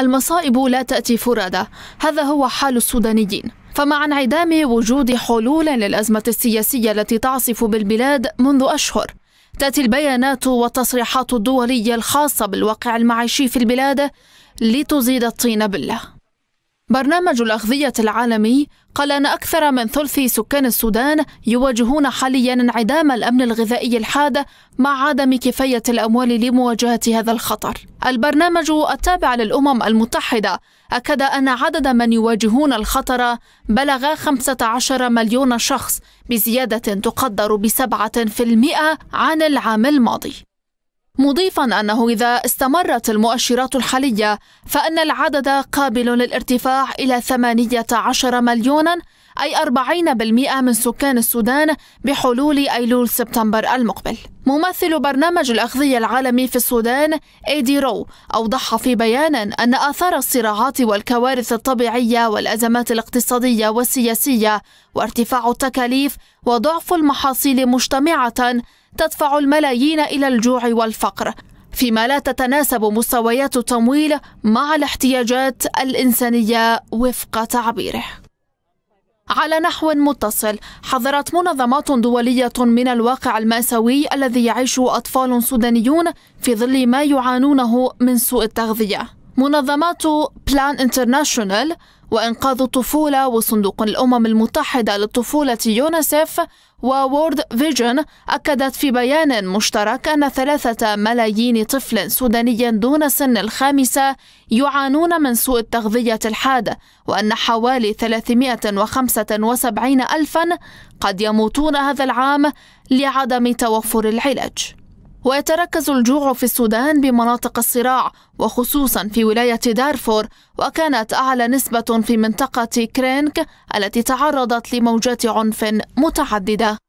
المصائب لا تأتي فرادى هذا هو حال السودانيين فمع انعدام وجود حلول للأزمة السياسية التي تعصف بالبلاد منذ أشهر تأتي البيانات والتصريحات الدولية الخاصة بالواقع المعيشي في البلاد لتزيد الطين بله برنامج الأغذية العالمي قال أن أكثر من ثلث سكان السودان يواجهون حاليا انعدام الأمن الغذائي الحاد مع عدم كفاية الأموال لمواجهة هذا الخطر البرنامج التابع للأمم المتحدة أكد أن عدد من يواجهون الخطر بلغ 15 مليون شخص بزيادة تقدر بسبعة في المئة عن العام الماضي مضيفا أنه إذا استمرت المؤشرات الحالية فإن العدد قابل للارتفاع إلى 18 مليونا أي 40% من سكان السودان بحلول أيلول سبتمبر المقبل ممثل برنامج الأغذية العالمي في السودان إيدي رو أوضح في بيان أن آثار الصراعات والكوارث الطبيعية والأزمات الاقتصادية والسياسية وارتفاع التكاليف وضعف المحاصيل مجتمعة تدفع الملايين إلى الجوع والفقر فيما لا تتناسب مستويات التمويل مع الاحتياجات الإنسانية وفق تعبيره على نحو متصل حذرت منظمات دولية من الواقع المأساوي الذي يعيشه أطفال سودانيون في ظل ما يعانونه من سوء التغذية منظمات بلان انترناشونال وإنقاذ الطفولة وصندوق الأمم المتحدة للطفولة يونسيف وورد فيجن أكدت في بيان مشترك أن ثلاثة ملايين طفل سوداني دون سن الخامسة يعانون من سوء التغذية الحادة وأن حوالي 375 ألفا قد يموتون هذا العام لعدم توفر العلاج ويتركز الجوع في السودان بمناطق الصراع وخصوصا في ولاية دارفور وكانت أعلى نسبة في منطقة كرينك التي تعرضت لموجات عنف متعددة